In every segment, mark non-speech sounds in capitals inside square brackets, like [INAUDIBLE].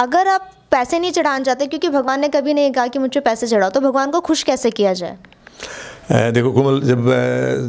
अगर आप पैसे नहीं चढ़ाना चाहते क्योंकि भगवान ने कभी नहीं कहा कि मुझे पैसे चढ़ाओ तो भगवान को खुश कैसे किया जाए देखो कोमल जब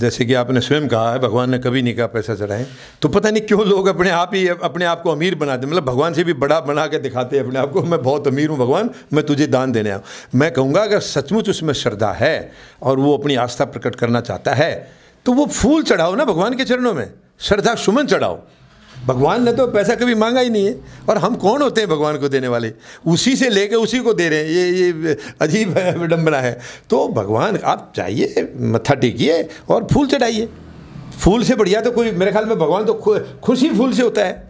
जैसे कि आपने स्वयं कहा है भगवान ने कभी नहीं कहा पैसा चढ़ाएं तो पता नहीं क्यों लोग अपने आप ही अपने आप को अमीर बनाते हैं मतलब भगवान से भी बड़ा बना के दिखाते हैं अपने आप को मैं बहुत अमीर हूँ भगवान मैं तुझे दान देने आऊँ मैं कहूंगा अगर सचमुच उसमें श्रद्धा है और वो अपनी आस्था प्रकट करना चाहता है तो वो फूल चढ़ाओ ना भगवान के चरणों में श्रद्धा सुमन चढ़ाओ भगवान ने तो पैसा कभी मांगा ही नहीं है और हम कौन होते हैं भगवान को देने वाले उसी से लेके उसी को दे रहे हैं ये ये अजीब [LAUGHS] विडम्बना है तो भगवान आप चाहिए मत्था टेकिए और फूल चढ़ाइए फूल से बढ़िया तो कोई मेरे ख्याल में भगवान तो खुशी फूल से होता है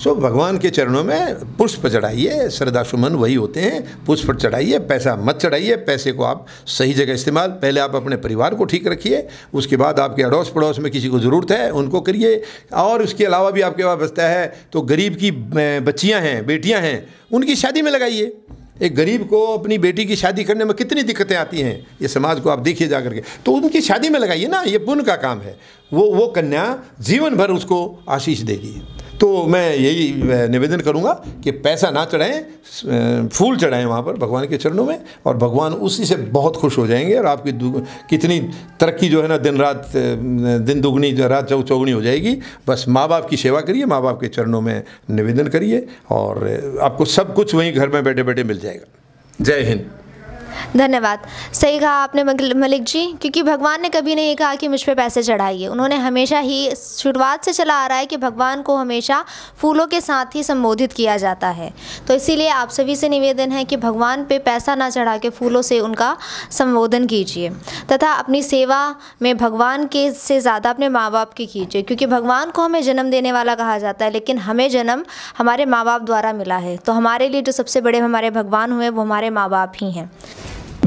सो भगवान के चरणों में पुष्प चढ़ाइए श्रद्धा सुमन वही होते हैं पुष्प चढ़ाइए पैसा मत चढ़ाइए पैसे को आप सही जगह इस्तेमाल पहले आप अपने परिवार को ठीक रखिए उसके बाद आपके अड़ोस पड़ोस में किसी को ज़रूरत है उनको करिए और उसके अलावा भी आपके पास बचता है तो गरीब की बच्चियाँ हैं बेटियाँ हैं उनकी शादी में लगाइए एक गरीब को अपनी बेटी की शादी करने में कितनी दिक्कतें आती हैं ये समाज को आप देखिए जा करके तो उनकी शादी में लगाइए ना ये पुण्य का काम है वो वो कन्या जीवन भर उसको आशीष देगी तो मैं यही निवेदन करूँगा कि पैसा ना चढ़ाएं फूल चढ़ाएं वहाँ पर भगवान के चरणों में और भगवान उसी से बहुत खुश हो जाएंगे और आपकी कितनी तरक्की जो है ना दिन रात दिन दुगनी रात चौ हो जाएगी बस माँ बाप की सेवा करिए माँ बाप के चरणों में निवेदन करिए और आपको सब कुछ वहीं घर में बैठे बैठे मिल जाएगा जय हिंद धन्यवाद सही कहा आपने मलिक जी क्योंकि भगवान ने कभी नहीं कहा कि मुझ पर पैसे चढ़ाइए उन्होंने हमेशा ही शुरुआत से चला आ रहा है कि भगवान को हमेशा फूलों के साथ ही संबोधित किया जाता है तो इसीलिए आप सभी से निवेदन है कि भगवान पे पैसा ना चढ़ा के फूलों से उनका संबोधन कीजिए तथा अपनी सेवा में भगवान के से ज़्यादा अपने माँ बाप की कीजिए क्योंकि भगवान को हमें जन्म देने वाला कहा जाता है लेकिन हमें जन्म हमारे माँ बाप द्वारा मिला है तो हमारे लिए जो सबसे बड़े हमारे भगवान हुए वो हमारे माँ बाप ही हैं